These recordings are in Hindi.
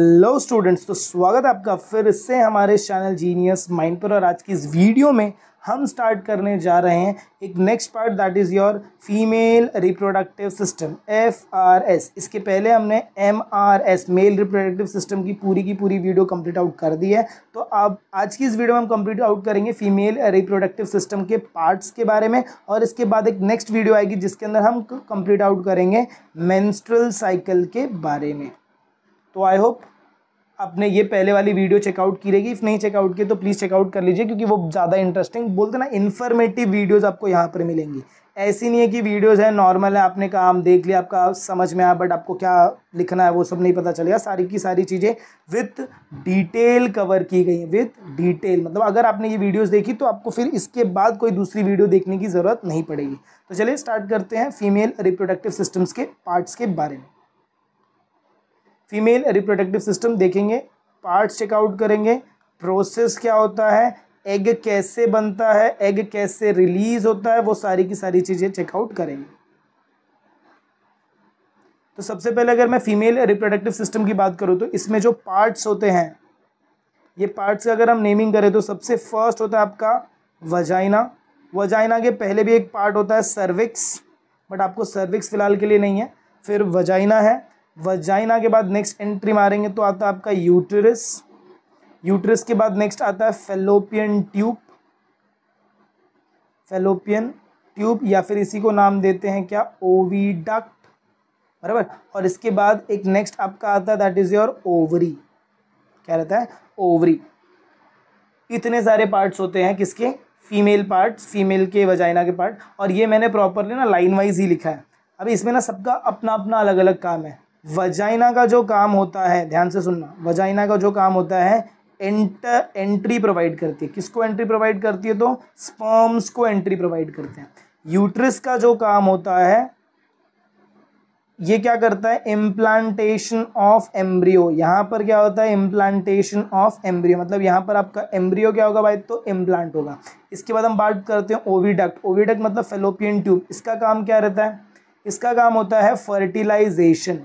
हेलो स्टूडेंट्स तो स्वागत है आपका फिर इससे हमारे चैनल जीनियस माइंड पर और आज की इस वीडियो में हम स्टार्ट करने जा रहे हैं एक next part that is your female reproductive system F R S इसके पहले हमने M R S male reproductive system की पूरी की पूरी वीडियो कंप्लीट आउट कर दी है तो अब आज की इस वीडियो में हम कंप्लीट आउट करेंगे फीमेल रिप्रोडक्टिव सिस्टम के पार्ट्स के बारे में और इसके बाद एक नेक्स्ट वीडियो आएगी जिसके अंदर हम कंप्लीट आउट करेंगे मैंस्ट्रल साइकिल के बारे में तो आई होप आपने ये पहले वाली वीडियो चेकआउट की रहेगी इफ़ नहीं चेकआउट की तो प्लीज़ चेकआउट कर लीजिए क्योंकि वो ज़्यादा इंटरेस्टिंग बोलते ना इन्फॉर्मेटिव वीडियोज़ आपको यहाँ पर मिलेंगी ऐसी नहीं है कि वीडियोज़ हैं नॉर्मल है आपने कहा देख लिया आपका समझ में आया बट आपको क्या लिखना है वो सब नहीं पता चलेगा सारी की सारी चीज़ें विथ डिटेल कवर की गई हैं विथ डिटेल मतलब अगर आपने ये वीडियोज़ देखी तो आपको फिर इसके बाद कोई दूसरी वीडियो देखने की ज़रूरत नहीं पड़ेगी तो चलिए स्टार्ट करते हैं फीमेल रिप्रोडक्टिव सिस्टम्स के पार्ट्स के बारे में फीमेल रिप्रोडक्टिव सिस्टम देखेंगे पार्ट्स चेकआउट करेंगे प्रोसेस क्या होता है एग कैसे बनता है एग कैसे रिलीज होता है वो सारी की सारी चीज़ें चेकआउट करेंगे तो सबसे पहले अगर मैं फीमेल रिप्रोडक्टिव सिस्टम की बात करूँ तो इसमें जो पार्ट्स होते हैं ये पार्ट्स अगर हम नेमिंग करें तो सबसे फर्स्ट होता है आपका वजाइना वजाइना के पहले भी एक पार्ट होता है सर्विक्स बट आपको सर्विक्स फ़िलहाल के लिए नहीं है फिर वजाइना है वजाइना के बाद नेक्स्ट एंट्री मारेंगे तो आता है आपका यूटरस यूटरस के बाद नेक्स्ट आता है फेलोपियन ट्यूब फेलोपियन ट्यूब या फिर इसी को नाम देते हैं क्या ओवीडक्ट बराबर और इसके बाद एक नेक्स्ट आपका आता है दैट इज़ योर ओवरी क्या रहता है ओवरी इतने सारे पार्ट्स होते हैं किसके फीमेल पार्ट्स फीमेल के वजाइना के पार्ट और ये मैंने प्रॉपरली ना लाइन वाइज ही लिखा है अभी इसमें ना सबका अपना अपना अलग अलग काम है वजाइना का जो काम होता है ध्यान से सुनना वजाइना का जो काम होता है एंट एंट्री प्रोवाइड करती है किसको एंट्री प्रोवाइड करती है तो स्पर्म्स को एंट्री प्रोवाइड करते हैं यूट्रस का जो काम होता है ये क्या करता है इम्प्लांटेशन ऑफ एम्ब्रियो यहाँ पर क्या होता है इम्प्लांटेशन ऑफ एम्ब्रियो मतलब यहाँ पर आपका एम्ब्रियो क्या होगा भाई तो इम्प्लांट होगा इसके बाद हम बात करते हैं ओविडक्ट ओविडक्ट मतलब फेलोपियन ट्यूब इसका काम क्या रहता है इसका काम होता है फर्टिलाइजेशन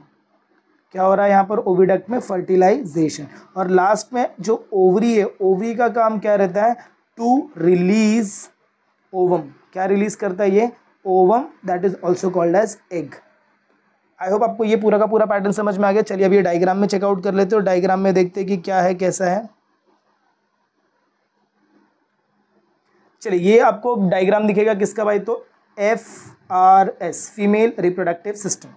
क्या हो रहा है यहाँ पर ओविडक्ट में फर्टिलाइजेशन और लास्ट में जो ओवरी है ओवरी का काम क्या रहता है टू रिलीज ओवम क्या रिलीज करता है ये ovum that is also called as egg I hope आपको ये पूरा का पूरा पैटर्न समझ में आ गया चलिए अभी ये डायग्राम में चेकआउट कर लेते हो डायग्राम में देखते हैं कि क्या है कैसा है चलिए ये आपको डायग्राम दिखेगा किसका भाई तो F R S female reproductive system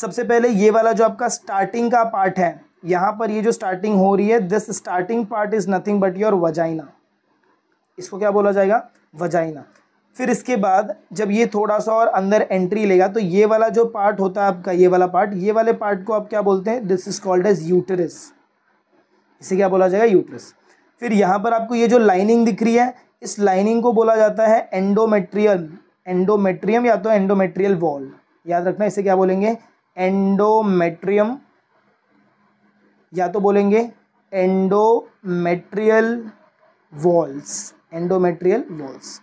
सबसे पहले ये वाला जो आपका स्टार्टिंग का पार्ट है यहाँ पर ये जो स्टार्टिंग हो रही है this starting part is nothing but your vagina इसको क्या बोला जाएगा वजाइना फिर इसके बाद जब ये थोड़ा सा और अंदर एंट्री लेगा तो ये वाला जो पार्ट होता है आपका ये वाला पार्ट ये वाले पार्ट को आप क्या बोलते हैं this is called as uterus इसे क्या बोला जाएगा यूटरस फिर यहाँ पर आपको ये जो लाइनिंग दिख रही है इस लाइनिंग को बोला जाता है एंडोमेट्रियल एंडोमेट्रियम या तो एंडोमेट्रियल वॉल याद रखना इसे क्या बोलेंगे एंडोमेट्रियम या तो बोलेंगे endometrial walls endometrial walls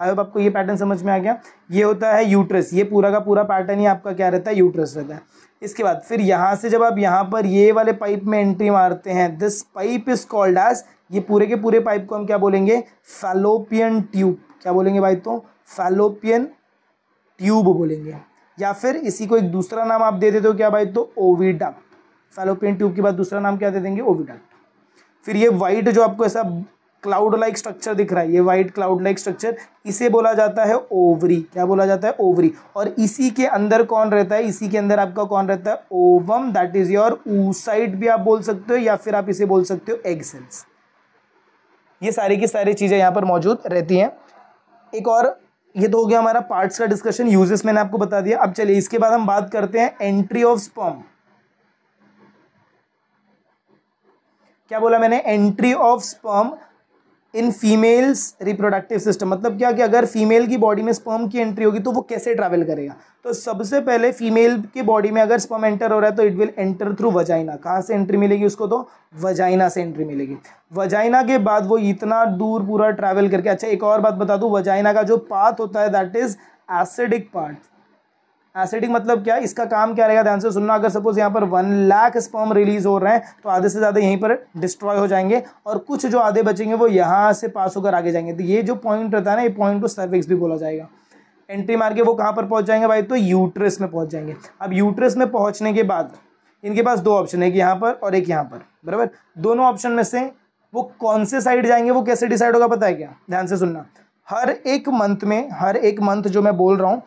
I hope आपको ये पैटर्न समझ में आ गया ये होता है यूट्रस ये पूरा का पूरा पैटर्न ही आपका क्या रहता है यूट्रस रहता है इसके बाद फिर यहाँ से जब आप यहाँ पर ये वाले पाइप में एंट्री मारते हैं this pipe is called as ये पूरे के पूरे पाइप को हम क्या बोलेंगे फैलोपियन ट्यूब क्या बोलेंगे भाई तो फैलोपियन ट्यूब बोलेंगे या फिर इसी को एक दूसरा नाम आप दे देते हो क्या भाई तो ओविडक्ट फैलोपियन ट्यूब के बाद दूसरा नाम क्या दे देंगे ओविडक्ट फिर ये वाइट जो आपको ऐसा क्लाउड लाइक स्ट्रक्चर दिख रहा है ये व्हाइट क्लाउड लाइक स्ट्रक्चर इसे बोला जाता है ओवरी क्या बोला जाता है ओवरी और इसी के अंदर कौन रहता है इसी के अंदर आपका कौन रहता है ovum that is your oocyte भी आप बोल सकते हो या फिर आप इसे बोल सकते हो एग सेल्स ये सारी की सारी चीज़ें यहाँ पर मौजूद रहती हैं एक और ये तो हो गया हमारा पार्ट्स का डिस्कशन यूजेस मैंने आपको बता दिया अब चलिए इसके बाद हम बात करते हैं एंट्री ऑफ स्पर्म क्या बोला मैंने entry of sperm in females reproductive system मतलब क्या कि अगर फीमेल की बॉडी में स्पर्म की एंट्री होगी तो वो कैसे ट्रैवल करेगा तो सबसे पहले फीमेल की बॉडी में अगर स्पर्म एंटर हो रहा है तो it will enter through vagina कहाँ से एंट्री मिलेगी उसको तो वजाइना से एंट्री मिलेगी वजाइना के बाद वो इतना दूर पूरा ट्रैवल करके अच्छा एक और बात बता दूँ वजाइना का जो पाथ होता है that is acidic part acidic मतलब क्या है इसका काम क्या रहेगा ध्यान से सुनना अगर सपोज यहाँ पर वन लाख स्पर्म रिलीज हो रहे हैं तो आधे से ज़्यादा यहीं पर डिस्ट्रॉय हो जाएंगे और कुछ जो आधे बचेंगे वो यहाँ से पास होकर आगे जाएंगे तो ये जो पॉइंट रहता है ना ये पॉइंट को सर्विक्स भी बोला जाएगा एंट्री मार के वो कहाँ पर पहुँच जाएंगे भाई तो यूट्रस में पहुँच जाएंगे अब यूट्रस में पहुँचने के बाद इनके पास दो ऑप्शन है कि यहाँ पर और एक यहाँ पर बराबर दोनों ऑप्शन में से वो कौन से साइड जाएंगे वो कैसे डिसाइड होगा पता है क्या ध्यान से सुनना हर एक मंथ में हर एक मंथ जो मैं बोल रहा हूँ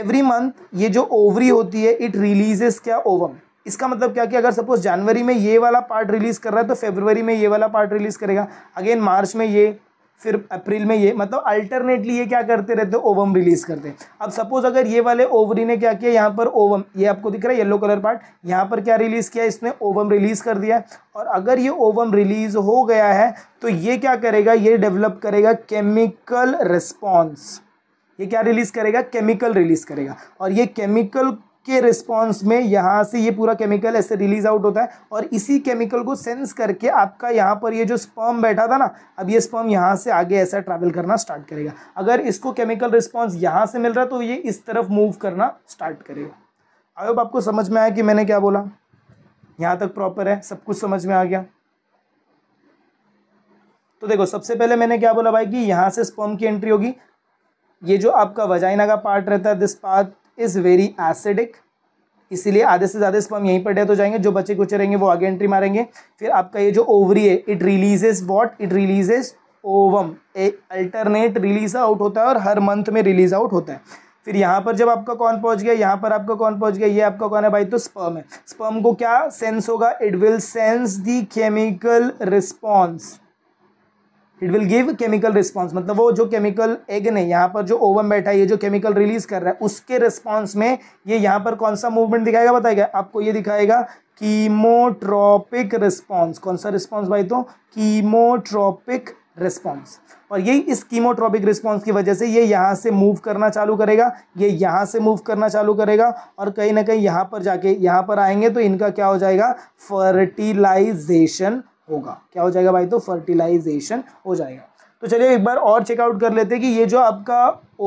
एवरी मंथ ये जो ओवरी होती है इट रिलीजेस क्या ओवम इसका मतलब क्या कि अगर सपोज जनवरी में ये वाला पार्ट रिलीज़ कर रहा है तो फेबरवरी में ये वाला पार्ट रिलीज़ करेगा अगेन मार्च में ये फिर अप्रैल में ये मतलब अल्टरनेटली ये क्या करते रहते हैं ओवम रिलीज़ करते हैं अब सपोज़ अगर ये वाले ओवरी ने क्या किया यहाँ पर ओवम ये आपको दिख रहा है येलो कलर पार्ट यहाँ पर क्या रिलीज़ किया इसने ओवम रिलीज़ कर दिया और अगर ये ओवम रिलीज़ हो गया है तो ये क्या करेगा ये डेवलप करेगा केमिकल रिस्पॉन्स ये क्या रिलीज़ करेगा केमिकल रिलीज़ करेगा और ये केमिकल के रिस्पॉन्स में यहाँ से ये पूरा केमिकल ऐसे रिलीज आउट होता है और इसी केमिकल को सेंस करके आपका यहाँ पर ये जो स्पर्म बैठा था ना अब ये स्पर्म यहाँ से आगे ऐसा ट्रैवल करना स्टार्ट करेगा अगर इसको केमिकल रिस्पॉन्स यहाँ से मिल रहा तो ये इस तरफ मूव करना स्टार्ट करेगा अब आपको समझ में आया कि मैंने क्या बोला यहाँ तक प्रॉपर है सब कुछ समझ में आ गया तो देखो सबसे पहले मैंने क्या बोला भाई कि यहाँ से स्पर्म की एंट्री होगी ये जो आपका वजाइना का पार्ट रहता है this part is very acidic इसीलिए आधे से ज़्यादा स्पर्म यहीं पर डेथ हो जाएंगे जो बच्चे कुछ रहेंगे वो आगे एंट्री मारेंगे फिर आपका ये जो ओवरी है it releases what it releases ovum a alternate release out होता है और हर मंथ में रिलीज आउट होता है फिर यहाँ पर जब आपका कौन पहुँच गया यहाँ पर आपका कौन पहुँच गया ये आपका कौन है भाई तो स्पर्म है स्पर्म को क्या सेंस होगा it will sense the chemical response it will give chemical response मतलब वो जो केमिकल एग ने यहाँ पर जो ओवन बैठा है ये जो केमिकल रिलीज कर रहा है उसके रिस्पॉन्स में ये यहाँ पर कौन सा मूवमेंट दिखाएगा बताएगा आपको ये दिखाएगा कीमोट्रॉपिक रिस्पॉन्स कौन सा रिस्पॉन्स भाई तो कीमोट्रॉपिक रिस्पॉन्स और यही इस कीमोट्रॉपिक रिस्पॉन्स की वजह से ये यहाँ से मूव करना चालू करेगा ये यहाँ से मूव करना चालू करेगा और कहीं ना कहीं यहाँ पर जाके यहाँ पर आएंगे तो इनका क्या हो जाएगा फर्टिलाइजेशन होगा क्या हो जाएगा भाई तो फर्टिलाइजेशन हो जाएगा तो चलिए एक बार और चेकआउट कर लेते हैं कि ये जो आपका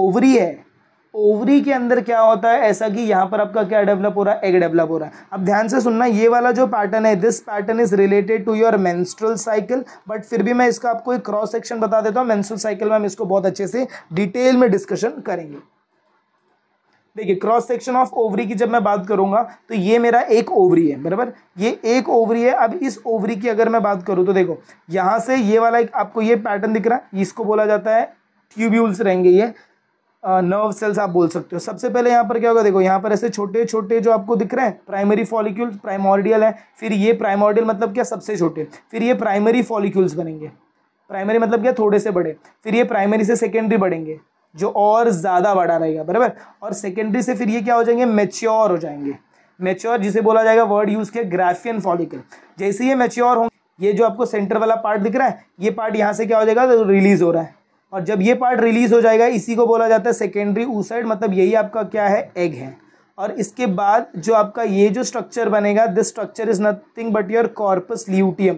ओवरी है ओवरी के अंदर क्या होता है ऐसा कि यहाँ पर आपका क्या डेवलप हो रहा है एग डेवलप हो रहा है अब ध्यान से सुनना ये वाला जो पैटर्न है this pattern is related to your menstrual cycle but फिर भी मैं इसका आपको एक क्रॉस सेक्शन बता देता हूँ मेंस्ट्रुअल साइकिल में हम इसको बहुत अच्छे से डिटेल में डिस्कशन करेंगे देखिए क्रॉस सेक्शन ऑफ ओवरी की जब मैं बात करूंगा तो ये मेरा एक ओवरी है बराबर ये एक ओवरी है अब इस ओवरी की अगर मैं बात करूँ तो देखो यहाँ से ये वाला एक आपको ये पैटर्न दिख रहा है इसको बोला जाता है ट्यूब्यूल्स रहेंगे ये नर्व सेल्स आप बोल सकते हो सबसे पहले यहाँ पर क्या होगा देखो यहाँ पर ऐसे छोटे छोटे जो आपको दिख रहे हैं प्राइमरी फॉलिक्यूल्स प्राइमोर्डियल है फिर ये प्राइमोर्डियल मतलब क्या सबसे छोटे फिर ये प्राइमरी फॉलिक्यूल्स बनेंगे प्राइमरी मतलब क्या थोड़े से बड़े फिर ये प्राइमरी से सेकेंडरी बढ़ेंगे जो और ज़्यादा बड़ा रहेगा बराबर और सेकेंडरी से फिर ये क्या हो जाएंगे मेच्योर हो जाएंगे मेच्योर जिसे बोला जाएगा वर्ड यूज़ के ग्राफियन फॉलिकल जैसे ये मेच्योर होंगे ये जो आपको सेंटर वाला पार्ट दिख रहा है ये पार्ट यहाँ से क्या हो जाएगा तो रिलीज़ हो रहा है और जब ये पार्ट रिलीज़ हो जाएगा इसी को बोला जाता है सेकेंडरी ऊसाइड मतलब यही आपका क्या है एग है और इसके बाद जो आपका ये जो स्ट्रक्चर बनेगा this structure is nothing but your corpus luteum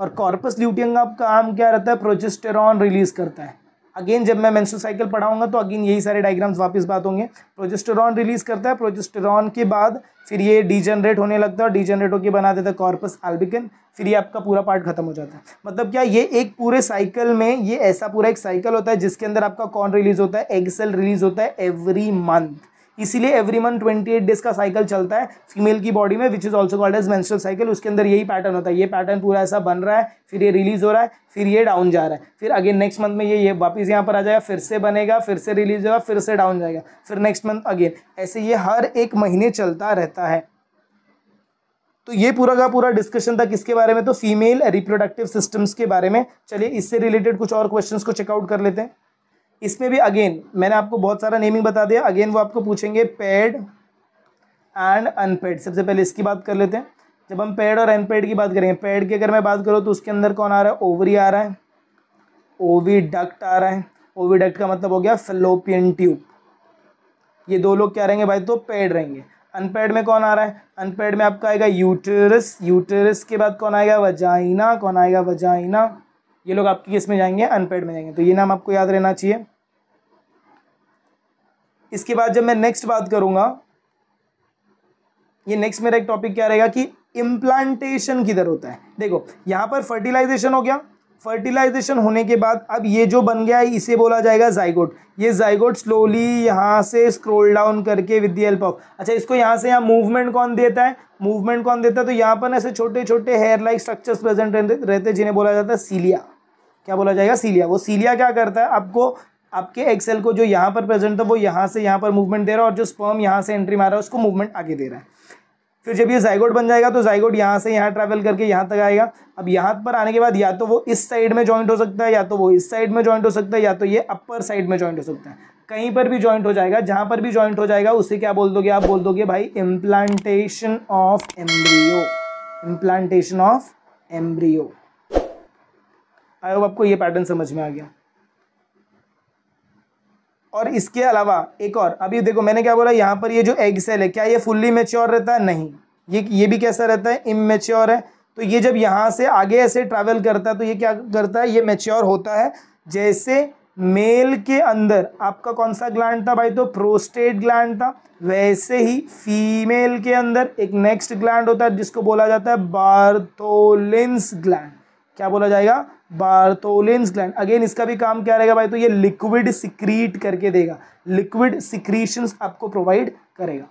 और कॉर्पस ल्यूटियम का काम क्या रहता है प्रोजेस्टेरॉन रिलीज़ करता है अगेन जब मैं मेंस्ट्रुअल साइकिल पढ़ाऊंगा तो अगेन यही सारे डायग्राम्स वापस बात होंगे प्रोजेस्टेरॉन रिलीज करता है प्रोजेस्टेरॉन के बाद फिर ये डीजनरेट होने लगता है और डीजनरेट होकर बना देता है कॉर्पस एल्बिकन फिर ये आपका पूरा पार्ट खत्म हो जाता है मतलब क्या ये एक पूरे साइकिल में ये ऐसा पूरा एक साइकिल होता है जिसके अंदर आपका कौन रिलीज होता है एग सेल रिलीज होता है एवरी मंथ इसीलिए every month twenty eight days का साइकिल चलता है फीमेल की बॉडी में which is also called as menstrual cycle उसके अंदर यही पैटर्न होता है ये पैटर्न पूरा ऐसा बन रहा है फिर ये रिलीज़ हो रहा है फिर ये डाउन जा रहा है फिर अगेन नेक्स्ट मंथ में ये ये वापस यहाँ पर आ जाएगा फिर से बनेगा फिर से रिलीज होगा फिर से डाउन जाएगा फिर नेक्स्ट मंथ अगेन ऐसे ये हर एक महीने चलता रहता है तो ये पूरा का पूरा डिस्कशन था किसके बारे में तो फीमेल रिप्रोडक्टिव सिस्टम्स के बारे में चलिए इससे रिलेटेड कुछ और क्वेश्चंस को चेकआउट कर लेते हैं इसमें भी अगेन मैंने आपको बहुत सारा नेमिंग बता दिया अगेन वो आपको पूछेंगे पेड एंड अनपेड सबसे पहले इसकी बात कर लेते हैं जब हम पेड और अनपेड की बात करेंगे पेड की अगर मैं बात करूँ तो उसके अंदर कौन आ रहा है ओवरी आ रहा है ओवी डक्ट आ रहा है ओवी डक्ट का मतलब हो गया फलोपियन ट्यूब ये दो लोग क्या रहेंगे भाई तो पेड रहेंगे अनपेड में कौन आ रहा है अनपेड में आपका आएगा यूटरस यूटरस के बाद कौन आएगा वजाइना कौन आएगा वजाइना ये लोग आपके किस में जाएंगे अनपेड में जाएंगे तो ये नाम आपको याद रहना चाहिए इसके बाद जब मैं नेक्स्ट बात करूंगा ये नेक्स्ट मेरा एक टॉपिक क्या रहेगा कि इम्प्लांटेशन किधर होता है देखो यहां पर फर्टिलाइजेशन हो गया फर्टिलाइजेशन होने के बाद अब ये जो बन गया है इसे बोला जाएगा जाइगोट ये जाइगोट स्लोली यहाँ से स्क्रोल डाउन करके विद द हेल्प ऑफ अच्छा इसको यहाँ से यहाँ मूवमेंट कौन देता है मूवमेंट कौन देता है तो यहाँ पर ऐसे छोटे छोटे हेयर लाइक स्ट्रक्चर्स प्रेजेंट रहते हैं जिन्हें बोला जाता है सीलिया क्या बोला जाएगा सीलिया वो सीलिया क्या करता है आपको आपके एक्सेल को जो यहाँ पर प्रेजेंट था वो यहाँ से यहाँ पर मूवमेंट दे रहा है और जो स्पर्म यहाँ से एंट्री मार रहा है उसको मूवमेंट आगे दे रहा है फिर जब ये जाइगोट बन जाएगा तो जाइगोट यहाँ से यहाँ ट्रैवल करके यहाँ तक आएगा अब यहाँ पर आने के बाद या तो वो इस साइड में जॉइंट हो सकता है या तो वो इस साइड में जॉइंट हो सकता है या तो ये अपर साइड में जॉइंट हो सकता है कहीं पर भी जॉइंट हो जाएगा जहाँ पर भी जॉइंट हो जाएगा उसे क्या बोल दोगे आप बोल दोगे भाई implantation of embryo implantation of embryo I hope आपको ये पैटर्न समझ में आ गया और इसके अलावा एक और अभी देखो मैंने क्या बोला यहाँ पर ये जो एग सेल है क्या ये फुल्ली मेच्योर रहता है नहीं ये ये भी कैसा रहता है इमेच्योर है तो ये जब यहाँ से आगे ऐसे ट्रैवल करता है तो ये क्या करता है ये मेच्योर होता है जैसे मेल के अंदर आपका कौन सा ग्लैंड था भाई तो प्रोस्टेट ग्लैंड था वैसे ही फीमेल के अंदर एक नेक्स्ट ग्लैंड होता है जिसको बोला जाता है बार्थोलिन्स ग्लैंड क्या बोला जाएगा बार्थोलेंस ग्लैंड अगेन इसका भी काम क्या रहेगा भाई तो ये लिक्विड सिक्रीट करके देगा लिक्विड सिक्रीशंस आपको प्रोवाइड करेगा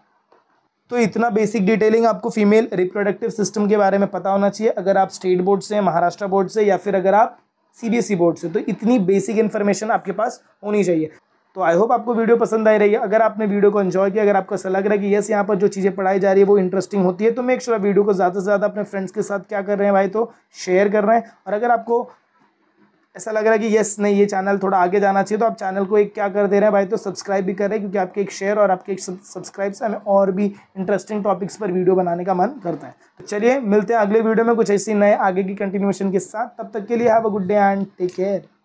तो इतना बेसिक डिटेलिंग आपको फीमेल रिप्रोडक्टिव सिस्टम के बारे में पता होना चाहिए अगर आप स्टेट बोर्ड से महाराष्ट्र बोर्ड से या फिर अगर आप ई बोर्ड e से तो इतनी बेसिक इन्फॉर्मेशन आपके पास होनी चाहिए तो आई होप आपको वीडियो पसंद आई रही है अगर आपने वीडियो को एंजॉय किया अगर आपको ऐसा लग रहा है कि यस यहाँ पर जो चीज़ें पढ़ाई जा रही है वो इंटरेस्टिंग होती है तो मेक श्योर वीडियो को ज़्यादा से ज़्यादा अपने फ्रेंड्स के साथ क्या कर रहे हैं भाई तो शेयर कर रहे हैं और अगर आपको ऐसा लग रहा है कि यस नहीं ये चैनल थोड़ा आगे जाना चाहिए तो आप चैनल को एक क्या कर दे रहे हैं भाई तो सब्सक्राइब भी कर रहे हैं क्योंकि आपके एक शेयर और आपके एक सब्सक्राइब से हमें और भी इंटरेस्टिंग टॉपिक्स पर वीडियो बनाने का मन करता है तो चलिए मिलते हैं अगले वीडियो में कुछ ऐसी नए आगे की कंटिन्यूशन के साथ तब तक के लिए have a good day and take care